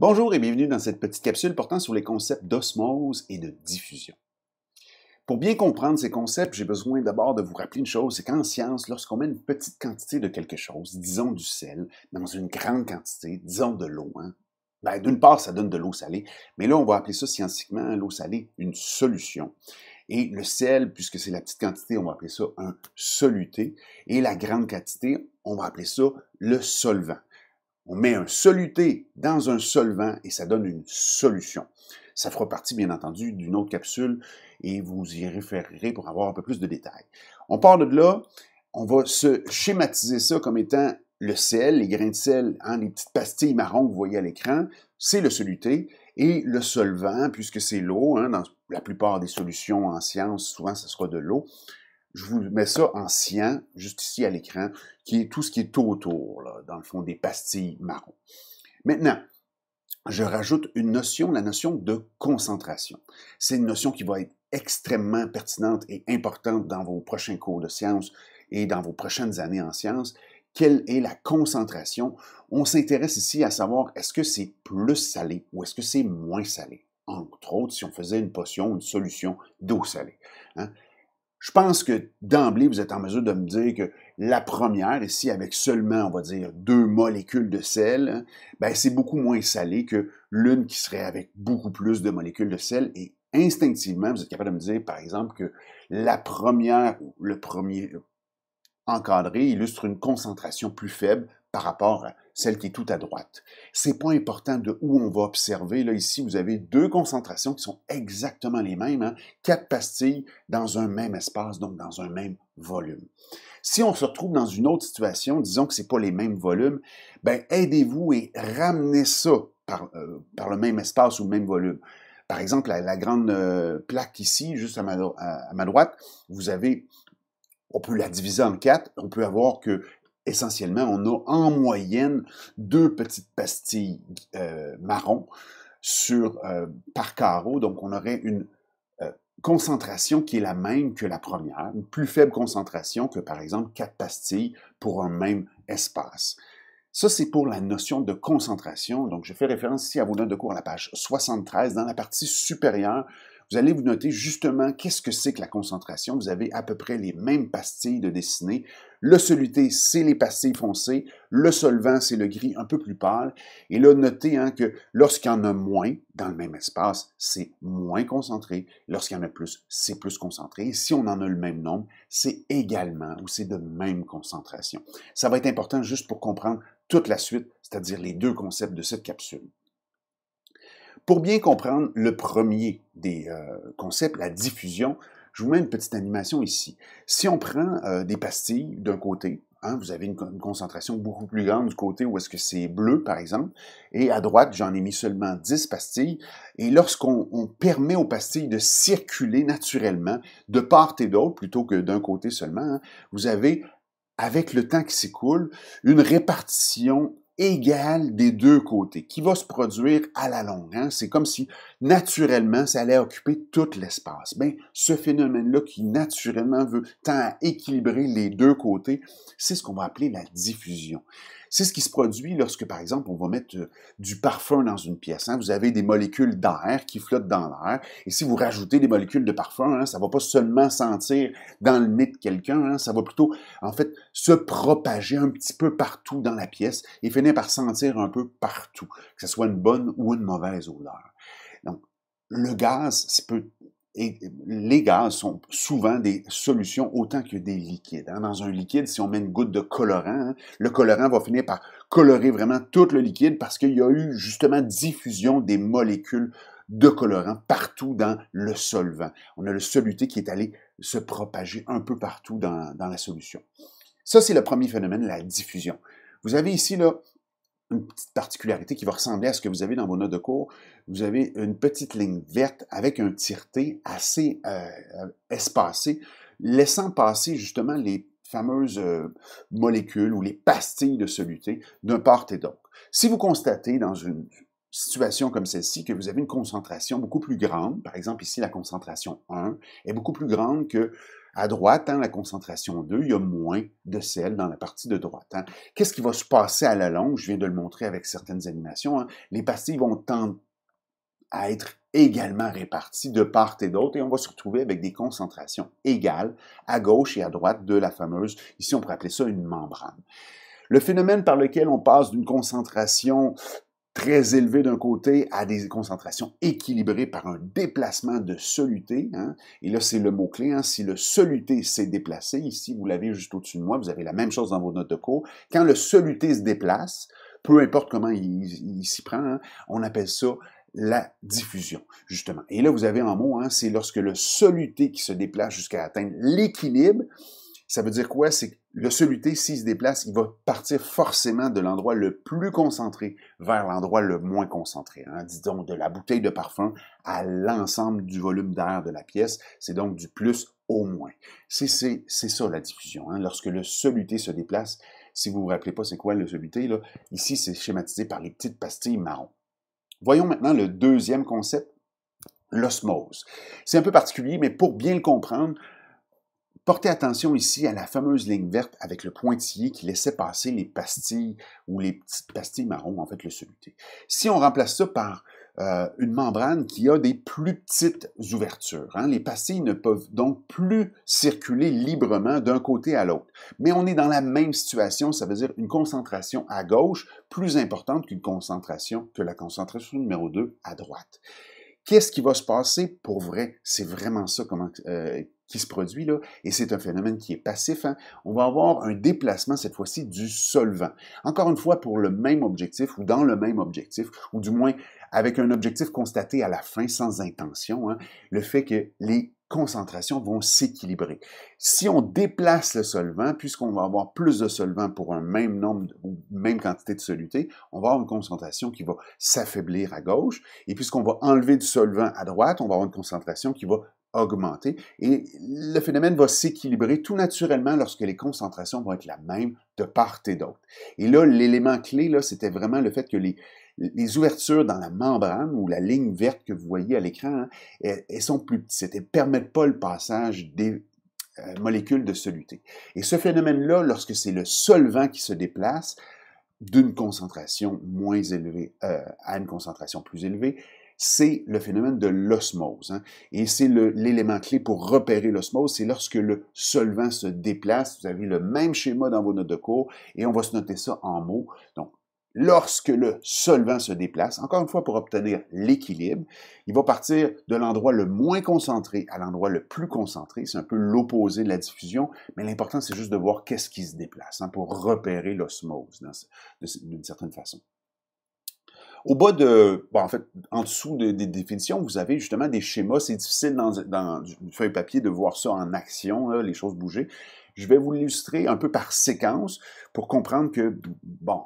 Bonjour et bienvenue dans cette petite capsule portant sur les concepts d'osmose et de diffusion. Pour bien comprendre ces concepts, j'ai besoin d'abord de vous rappeler une chose, c'est qu'en science, lorsqu'on met une petite quantité de quelque chose, disons du sel, dans une grande quantité, disons de l'eau, hein, ben, d'une part, ça donne de l'eau salée, mais là, on va appeler ça scientifiquement, l'eau salée, une solution. Et le sel, puisque c'est la petite quantité, on va appeler ça un soluté. Et la grande quantité, on va appeler ça le solvant. On met un soluté dans un solvant et ça donne une solution. Ça fera partie, bien entendu, d'une autre capsule et vous y référerez pour avoir un peu plus de détails. On part de là, on va se schématiser ça comme étant le sel, les grains de sel, hein, les petites pastilles marron que vous voyez à l'écran, c'est le soluté et le solvant, puisque c'est l'eau, hein, dans la plupart des solutions en science, souvent ce sera de l'eau, je vous mets ça en cyan, juste ici à l'écran, qui est tout ce qui est autour, dans le fond, des pastilles marron. Maintenant, je rajoute une notion, la notion de concentration. C'est une notion qui va être extrêmement pertinente et importante dans vos prochains cours de sciences et dans vos prochaines années en sciences. Quelle est la concentration? On s'intéresse ici à savoir est-ce que c'est plus salé ou est-ce que c'est moins salé? Entre autres, si on faisait une potion, une solution d'eau salée. Hein? Je pense que d'emblée, vous êtes en mesure de me dire que la première, ici avec seulement, on va dire, deux molécules de sel, ben, c'est beaucoup moins salé que l'une qui serait avec beaucoup plus de molécules de sel. Et instinctivement, vous êtes capable de me dire, par exemple, que la première, ou le premier encadré illustre une concentration plus faible par rapport à celle qui est tout à droite. n'est pas important de où on va observer. Là, ici, vous avez deux concentrations qui sont exactement les mêmes, hein. quatre pastilles dans un même espace, donc dans un même volume. Si on se retrouve dans une autre situation, disons que ce n'est pas les mêmes volumes, ben aidez-vous et ramenez ça euh, par, le même espace ou le même volume. Par exemple, la, grande euh, plaque ici, juste à ma, à ma droite, vous avez on peut la diviser en quatre. On peut avoir que essentiellement, on a en moyenne deux petites pastilles euh, marron sur, euh, par carreau. Donc, on aurait une euh, concentration qui est la même que la première, une plus faible concentration que, par exemple, quatre pastilles pour un même espace. Ça, c'est pour la notion de concentration. Donc, je fais référence ici à vos notes de cours à la page 73. Dans la partie supérieure, vous allez vous noter justement qu'est-ce que c'est que la concentration. Vous avez à peu près les mêmes pastilles de dessinée. Le soluté, c'est les pastilles foncées. Le solvant, c'est le gris un peu plus pâle. Et là, notez hein, que lorsqu'il y en a moins dans le même espace, c'est moins concentré. Lorsqu'il y en a plus, c'est plus concentré. Et si on en a le même nombre, c'est également ou c'est de même concentration. Ça va être important juste pour comprendre toute la suite, c'est-à-dire les deux concepts de cette capsule. Pour bien comprendre le premier des euh, concepts, la diffusion, je vous mets une petite animation ici. Si on prend euh, des pastilles d'un côté, hein, vous avez une, concentration beaucoup plus grande du côté où est-ce que c'est bleu, par exemple, et à droite, j'en ai mis seulement 10 pastilles, et lorsqu'on permet aux pastilles de circuler naturellement de part et d'autre, plutôt que d'un côté seulement, hein, vous avez avec le temps qui s'écoule, une répartition égale des deux côtés, qui va se produire à la longue. Hein. C'est comme si naturellement, ça allait occuper tout l'espace. Bien, ce phénomène-là qui naturellement veut tant à équilibrer les deux côtés, c'est ce qu'on va appeler la diffusion. C'est ce qui se produit lorsque, par exemple, on va mettre euh, du parfum dans une pièce. Hein. Vous avez des molécules d'air qui flottent dans l'air. Et si vous rajoutez des molécules de parfum, hein, ça ne va pas seulement sentir dans le nez de quelqu'un, hein. ça va plutôt, en fait, se propager un petit peu partout dans la pièce et finir par sentir un peu partout, que ce soit une bonne ou une mauvaise odeur. Donc, le gaz, c'est peut et les gaz sont souvent des solutions autant que des liquides. Hein. Dans un liquide, si on met une goutte de colorant, hein, le colorant va finir par colorer vraiment tout le liquide parce qu'il y a eu justement diffusion des molécules de colorant partout dans le solvant. On a le soluté qui est allé se propager un peu partout dans, dans la solution. Ça, c'est le premier phénomène, la diffusion. Vous avez ici là, une petite particularité qui va ressembler à ce que vous avez dans vos notes de cours. Vous avez une petite ligne verte avec un tireté assez euh, euh, espacé, laissant passer justement les fameuses euh, molécules ou les pastilles de soluté d'un part et d'autre. Si vous constatez dans une situation comme celle-ci que vous avez une concentration beaucoup plus grande, par exemple ici la concentration 1 est beaucoup plus grande que à droite, hein, la concentration 2, il y a moins de sel dans la partie de droite. Hein. Qu'est-ce qui va se passer à la longue? Je viens de le montrer avec certaines animations. Hein. Les pastilles vont tendre à être également réparties de part et d'autre et on va se retrouver avec des concentrations égales à gauche et à droite de la fameuse, ici on pourrait appeler ça une membrane. Le phénomène par lequel on passe d'une concentration très élevé d'un côté à des concentrations équilibrées par un déplacement de soluté. Hein. Et là, c'est le mot-clé. Hein. Si le soluté s'est déplacé, ici, vous l'avez juste au-dessus de moi, vous avez la même chose dans vos notes de cours. Quand le soluté se déplace, peu importe comment il, s'y prend, hein, on appelle ça la diffusion, justement. Et là, vous avez un mot, c'est lorsque le soluté qui se déplace jusqu'à atteindre l'équilibre, ça veut dire quoi? C'est que le soluté, s'il se déplace, il va partir forcément de l'endroit le plus concentré vers l'endroit le moins concentré. Hein. Disons, de la bouteille de parfum à l'ensemble du volume d'air de la pièce. C'est donc du plus au moins. C'est ça la diffusion. Hein. Lorsque le soluté se déplace, si vous vous rappelez pas c'est quoi le soluté, là, ici c'est schématisé par les petites pastilles marron. Voyons maintenant le deuxième concept, l'osmose. C'est un peu particulier, mais pour bien le comprendre, Portez attention ici à la fameuse ligne verte avec le pointillé qui laissait passer les pastilles ou les petites pastilles marron, en fait le soluté. Si on remplace ça par euh, une membrane qui a des plus petites ouvertures, hein, les pastilles ne peuvent donc plus circuler librement d'un côté à l'autre. Mais on est dans la même situation, ça veut dire une concentration à gauche plus importante qu'une concentration que la concentration numéro 2 à droite qu'est-ce qui va se passer pour vrai? C'est vraiment ça euh, qui se produit là, et c'est un phénomène qui est passif. Hein. On va avoir un déplacement cette fois-ci du solvant. Encore une fois, pour le même objectif ou dans le même objectif, ou du moins avec un objectif constaté à la fin sans intention, hein, le fait que les concentrations vont s'équilibrer. Si on déplace le solvant, puisqu'on va avoir plus de solvant pour un même nombre ou même quantité de soluté, on va avoir une concentration qui va s'affaiblir à gauche, et puisqu'on va enlever du solvant à droite, on va avoir une concentration qui va augmenter, et le phénomène va s'équilibrer tout naturellement lorsque les concentrations vont être la même de part et d'autre. Et là, l'élément clé, là, c'était vraiment le fait que les, les ouvertures dans la membrane ou la ligne verte que vous voyez à l'écran, hein, elles, sont plus petites. Elles ne permettent pas le passage des euh, molécules de soluté. Et ce phénomène-là, lorsque c'est le solvant qui se déplace d'une concentration moins élevée euh, à une concentration plus élevée, c'est le phénomène de l'osmose. Hein. et c'est l'élément clé pour repérer l'osmose, c'est lorsque le solvant se déplace. Vous avez le même schéma dans vos notes de cours et on va se noter ça en mots. Donc, lorsque le solvant se déplace, encore une fois pour obtenir l'équilibre, il va partir de l'endroit le moins concentré à l'endroit le plus concentré. C'est un peu l'opposé de la diffusion, mais l'important, c'est juste de voir qu'est-ce qui se déplace hein, pour repérer l'osmose d'une certaine façon. Au bas de, bon, en fait, en dessous des, définitions, vous avez justement des schémas. C'est difficile dans, une feuille papier de voir ça en action, les choses bouger. Je vais vous l'illustrer un peu par séquence pour comprendre que, bon,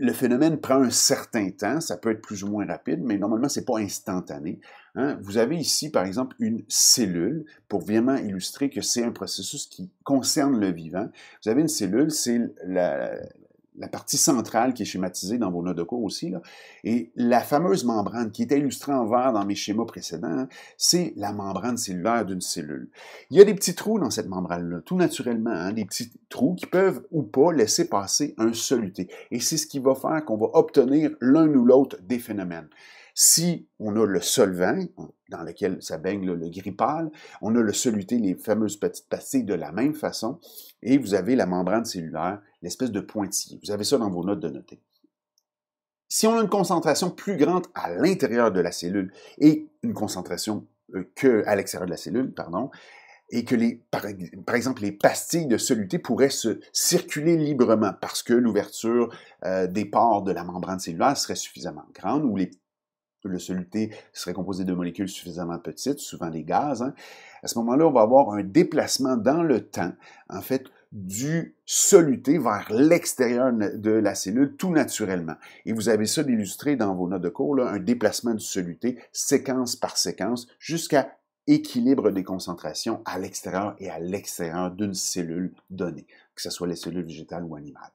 le phénomène prend un certain temps, ça peut être plus ou moins rapide, mais normalement, c'est pas instantané. Hein. Vous avez ici, par exemple, une cellule, pour vraiment illustrer que c'est un processus qui concerne le vivant. Vous avez une cellule, c'est la la partie centrale qui est schématisée dans vos notes de cours aussi, là, et la fameuse membrane qui est illustrée en vert dans mes schémas précédents, hein, c'est la membrane cellulaire d'une cellule. Il y a des petits trous dans cette membrane-là, tout naturellement, hein, des petits trous qui peuvent ou pas laisser passer un soluté. Et c'est ce qui va faire qu'on va obtenir l'un ou l'autre des phénomènes. Si on a le solvant, dans lequel ça baigne le, le on a le soluté, les fameuses petites pastilles, de la même façon, et vous avez la membrane cellulaire, l'espèce de pointillé. Vous avez ça dans vos notes de noter. Si on a une concentration plus grande à l'intérieur de la cellule et une concentration euh, que à l'extérieur de la cellule, pardon, et que les, par, exemple les pastilles de soluté pourraient se circuler librement parce que l'ouverture euh, des pores de la membrane cellulaire serait suffisamment grande ou les le soluté serait composé de molécules suffisamment petites, souvent des gaz. Hein. À ce moment-là, on va avoir un déplacement dans le temps, en fait, du soluté vers l'extérieur de la cellule tout naturellement. Et vous avez ça illustré dans vos notes de cours, un déplacement du soluté séquence par séquence jusqu'à équilibre des concentrations à l'extérieur et à l'extérieur d'une cellule donnée, que ce soit les cellules végétales ou animales.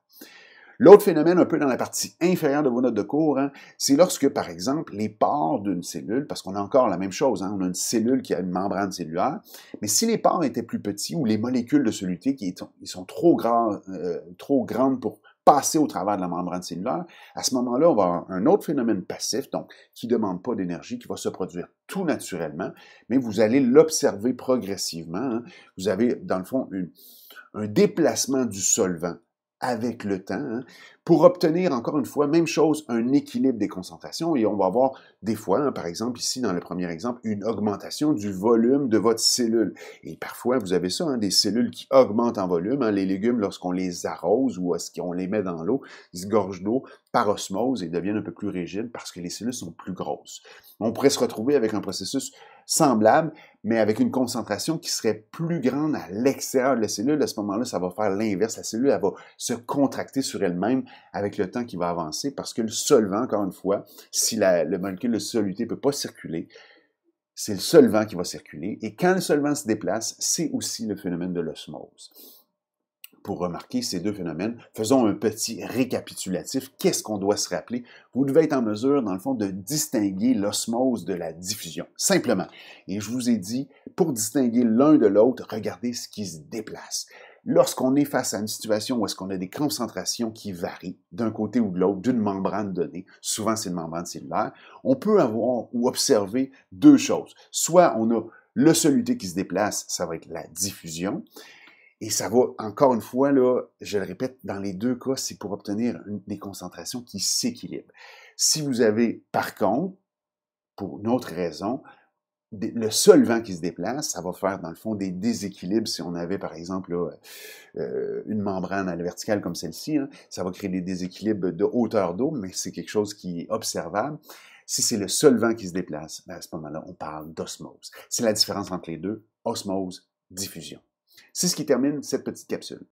L'autre phénomène, un peu dans la partie inférieure de vos notes de cours, hein, c'est lorsque, par exemple, les pores d'une cellule, parce qu'on a encore la même chose, hein, on a une cellule qui a une membrane cellulaire, mais si les pores étaient plus petits ou les molécules de soluté qui sont, ils sont trop, grands, euh, trop grandes pour passer au travers de la membrane cellulaire, à ce moment-là, on va avoir un autre phénomène passif, donc qui ne demande pas d'énergie, qui va se produire tout naturellement, mais vous allez l'observer progressivement. Hein. Vous avez, dans le fond, un déplacement du solvant avec le temps, hein, pour obtenir encore une fois, même chose, un équilibre des concentrations. Et on va avoir des fois, hein, par exemple ici dans le premier exemple, une augmentation du volume de votre cellule. Et parfois, vous avez ça, hein, des cellules qui augmentent en volume. les légumes, lorsqu'on les arrose ou lorsqu'on les met dans l'eau, ils se gorgent d'eau par osmose et deviennent un peu plus rigides parce que les cellules sont plus grosses. On pourrait se retrouver avec un processus semblable, mais avec une concentration qui serait plus grande à l'extérieur de la cellule, à ce moment-là, ça va faire l'inverse. La cellule, elle va se contracter sur elle-même avec le temps qui va avancer parce que le solvant, encore une fois, si la, le molécule de soluté ne peut pas circuler, c'est le solvant qui va circuler. Et quand le solvant se déplace, c'est aussi le phénomène de l'osmose pour remarquer ces deux phénomènes. Faisons un petit récapitulatif. Qu'est-ce qu'on doit se rappeler? Vous devez être en mesure, dans le fond, de distinguer l'osmose de la diffusion, simplement. Et je vous ai dit, pour distinguer l'un de l'autre, regardez ce qui se déplace lorsqu'on est face à une situation où est-ce qu'on a des concentrations qui varient d'un côté ou de l'autre, d'une membrane donnée, souvent c'est une membrane cellulaire, on peut avoir ou observer deux choses. Soit on a le soluté qui se déplace, ça va être la diffusion, et ça va, encore une fois, là, je le répète, dans les deux cas, c'est pour obtenir des concentrations qui s'équilibrent. Si vous avez, par contre, pour une autre raison, le seul vent qui se déplace, ça va faire dans le fond des déséquilibres. Si on avait par exemple euh, une membrane à la verticale comme celle-ci, hein. ça va créer des déséquilibres de hauteur d'eau, mais c'est quelque chose qui est observable. Si c'est le seul vent qui se déplace, ben, à ce moment-là, on parle d'osmose. C'est la différence entre les deux, osmose, diffusion. C'est ce qui termine cette petite capsule.